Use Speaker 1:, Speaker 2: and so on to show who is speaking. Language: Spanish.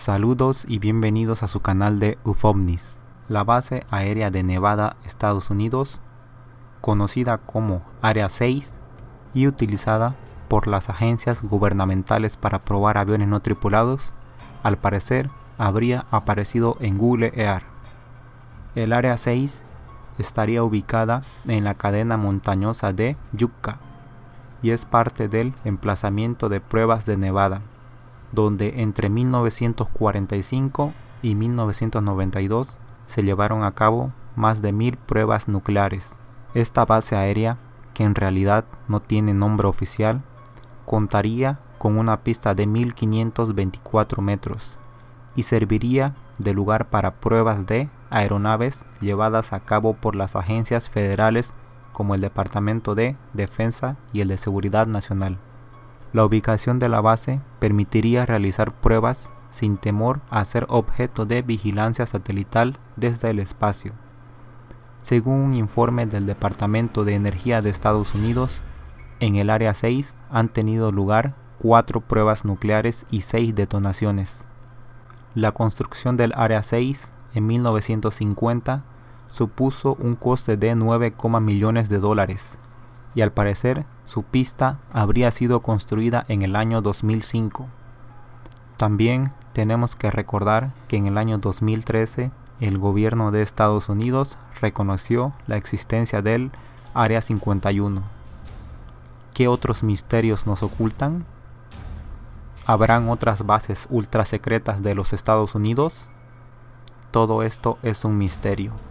Speaker 1: Saludos y bienvenidos a su canal de UFOMNIS. La base aérea de Nevada, Estados Unidos, conocida como Área 6 y utilizada por las agencias gubernamentales para probar aviones no tripulados, al parecer habría aparecido en Google Air. El Área 6 estaría ubicada en la cadena montañosa de Yucca y es parte del emplazamiento de pruebas de Nevada donde entre 1945 y 1992 se llevaron a cabo más de mil pruebas nucleares. Esta base aérea, que en realidad no tiene nombre oficial, contaría con una pista de 1524 metros y serviría de lugar para pruebas de aeronaves llevadas a cabo por las agencias federales como el Departamento de Defensa y el de Seguridad Nacional. La ubicación de la base permitiría realizar pruebas sin temor a ser objeto de vigilancia satelital desde el espacio. Según un informe del Departamento de Energía de Estados Unidos, en el Área 6 han tenido lugar cuatro pruebas nucleares y seis detonaciones. La construcción del Área 6 en 1950 supuso un coste de 9, millones de dólares, y al parecer su pista habría sido construida en el año 2005. También tenemos que recordar que en el año 2013 el gobierno de Estados Unidos reconoció la existencia del Área 51. ¿Qué otros misterios nos ocultan? ¿Habrán otras bases ultrasecretas de los Estados Unidos? Todo esto es un misterio.